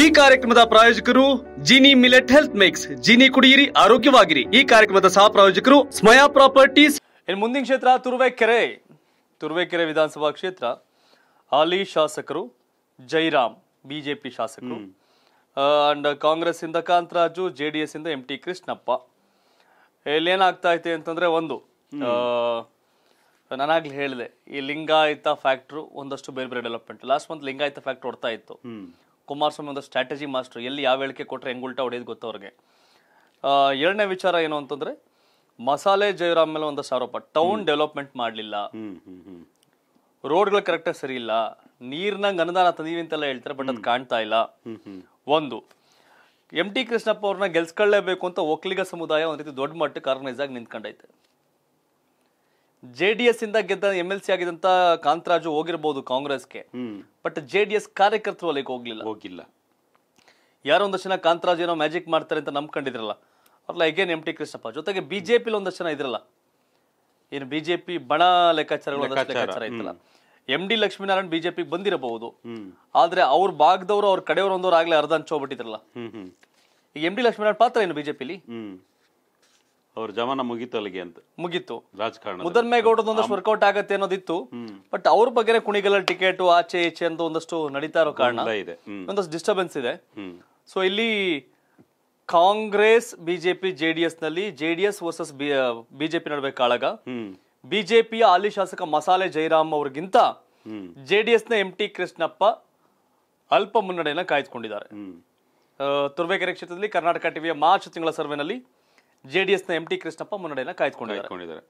ಈ ಕಾರ್ಯಕ್ರಮದ ಪ್ರಾಯೋಜಕರು Jeeni millet health mix Jeeni ಕುಡಿಯಿರಿ ಆರೋಗ್ಯವಾಗಿರಿ ಈ ಕಾರ್ಯಕ್ರಮದ ಸಹ ಪ್ರಾಯೋಜಕರು ಸ್ಮಯಾ ಪ್ರಾಪರ್ಟೀಸ್ ಇನ್ ಮುಂದಿನ ಕ್ಷೇತ್ರ ತುರುವೇಕೆರೆ ತುರುವೇಕೆರೆ ವಿಧಾನಸಭಾ ಕ್ಷೇತ್ರ ಹಾಲಿ ಶಾಸಕರು ಜೈರಾಮ್ ಬಿಜೆಪಿ ಶಾಸಕರು ಅಂಡ್ ಕಾಂಗ್ರೆಸ್ ಇಂದ ಕಾಂತರಾಜು ಜೆ ಡಿ ಎಸ್ ಇಂದ ಎಂ ಟಿ ಕೃಷ್ಣಪ್ಪ ಏನಾಗ್ತಾ ಐತೆ ಅಂತಂದ್ರೆ ಒಂದು ನಾನಾಗ್ಲಿ ಹೇಳಿದೆ ಈ ಲಿಂಗಾಯತ ಫ್ಯಾಕ್ಟ್ರು ಒಂದಷ್ಟು ಬೇರೆ ಬೇರೆ development last month Lingayat factor ಹೊಡ್ತಾ ಇತ್ತು ಕುಮಾರಸ್ವಾಮಿ ಒಂದು ಸ್ಟ್ರಾಟಜಿ ಮಾಸ್ಟರ್ ಎಲ್ಲಿ ಯಾವ ಹೇಳಿಕೆ ಕೊಟ್ಟರೆ ಹೆಂಗೆ ಉಲ್ಟಾ ಹೊಡೆಯೋದು ಗೊತ್ತು ಅವ್ರಿಗೆ ಎರಡನೇ ವಿಚಾರ ಏನು ಅಂತಂದರೆ ಮಸಾಲೆ ಜಯರಾಮ್ ಮೇಲೆ ಒಂದಷ್ಟು ಆರೋಪ ಟೌನ್ ಡೆವಲಪ್ಮೆಂಟ್ ಮಾಡಲಿಲ್ಲ ರೋಡ್ಗಳು ಕರೆಕ್ಟಾಗಿ ಸರಿ ಇಲ್ಲ ನೀರ್ನಾಗ ಅನುದಾನ ತಂದೀವಿ ಅಂತೆಲ್ಲ ಹೇಳ್ತಾರೆ ಬಟ್ ಅದು ಕಾಣ್ತಾ ಇಲ್ಲ ಒಂದು ಎಂ ಟಿ ಕೃಷ್ಣಪ್ಪ ಅವ್ರನ್ನ ಗೆಲ್ಸ್ಕೊಳ್ಳೇಬೇಕು ಅಂತ ಒಕ್ಕಲಿಗ ಸಮುದಾಯ ಒಂದು ರೀತಿ ದೊಡ್ಡ ಮಟ್ಟಕ್ಕೆ ಆರ್ಗನೈಸ್ ಆಗಿ ನಿಂತ್ಕೊಂಡೈತೆ ಜೆ ಡಿ ಎಸ್ ಇಂದ ಗೆದ್ದ ಎಂ ಎಲ್ ಸಿ ಆಗಿದಂತ ಕಾಂತರಾಜು ಹೋಗಿರ್ಬೋದು ಕಾಂಗ್ರೆಸ್ಗೆ ಬಟ್ ಜೆ ಡಿ ಎಸ್ ಕಾರ್ಯಕರ್ತರು ಅಲ್ಲಿಗೆ ಹೋಗ್ಲಿಲ್ಲ ಹೋಗಿಲ್ಲ ಯಾರೋ ಒಂದಷ್ಟು ಜನ ಕಾಂತರಾಜ್ ಏನೋ ಮ್ಯಾಜಿಕ್ ಮಾಡ್ತಾರೆ ಅಂತ ನಂಬ್ಕೊಂಡಿದ್ರಲ್ಲ ಅವ್ರಲ್ಲ ಎಗೇನ್ ಎಂ ಟಿ ಕೃಷ್ಣಪ್ಪ ಜೊತೆಗೆ ಬಿಜೆಪಿ ಒಂದಷ್ಟು ಜನ ಇದ್ರಲ್ಲ ಏನು ಬಿಜೆಪಿ ಬಣ ಲೆಕ್ಕಾಚಾರಗಳು ಲೆಕ್ಕಾಚಾರ ಎಂ ಡಿ ಲಕ್ಷ್ಮೀನಾರಾಯಣ್ ಬಿಜೆಪಿ ಬಂದಿರಬಹುದು ಆದ್ರೆ ಅವ್ರ ಭಾಗದವರು ಅವ್ರ ಕಡೆಯವರು ಒಂದವ್ರು ಆಗ್ಲೇ ಅರ್ಧ ಹಂಚೋಗ್ಬಿಟ್ಟಿದ್ರಲ್ಲ ಈಗ ಎಂ ಡಿ ಲಕ್ಷ್ಮೀನಾರಾಯಣ್ ಪಾತ್ರ ಏನು ಬಿಜೆಪಿಲಿ ಅವ್ರ ಜಮಾನ ಮುಗೀತು ಅಲ್ಲಿಗೆ ಅಂತ ಮುಗಿತು ರಾಜಕಾರಣ ಮುದ್ದನ್ಮೇಗೌಡದ ಒಂದಷ್ಟು ವರ್ಕೌಟ್ ಆಗತ್ತೆ ಅನ್ನೋದಿತ್ತು ಬಟ್ ಅವ್ರ ಬಗ್ಗೆ ಕುಣಿಗಲ್ಲ ಟಿಕೆಟ್ ಆಚೆ ಈಚೆ ಅಂತ ಒಂದಷ್ಟು ನಡೀತಾ ಇರೋ ಕಾರಣ ಇದೆ ಒಂದಷ್ಟು ಡಿಸ್ಟರ್ಬೆನ್ಸ್ ಇದೆ ಸೊ ಇಲ್ಲಿ ಕಾಂಗ್ರೆಸ್ ಬಿಜೆಪಿ ಜೆಡಿಎಸ್ ನಲ್ಲಿ ಜೆಡಿಎಸ್ ವರ್ಸಸ್ ಬಿಜೆಪಿ ನಡುವೆ ಕಾಳಗ ಬಿಜೆಪಿಯ ಹಾಲಿ ಶಾಸಕ ಮಸಾಲೆ ಜೈರಾಮ್ ಅವ್ರಿಗಿಂತ ಜೆಡಿಎಸ್ ನ ಎಂ ಟಿ ಕೃಷ್ಣಪ್ಪ ಅಲ್ಪ ಮುನ್ನಡೆಯನ್ನ ಕಾಯ್ದುಕೊಂಡಿದ್ದಾರೆ ತುರ್ಬೇಕೆರೆ ಕ್ಷೇತ್ರದಲ್ಲಿ ಕರ್ನಾಟಕ ಟಿವಿಯ ಮಾರ್ಚ್ ತಿಂಗಳ ಸರ್ವೆನಲ್ಲಿ ಜೆಡಿಎಸ್ನ ಎಂ ಟಿ ಕೃಷ್ಣಪ್ಪ ಮುನ್ನಡೆಯನ್ನ ಕಾಯ್ದುಕೊಂಡಿದ್ದಾರೆ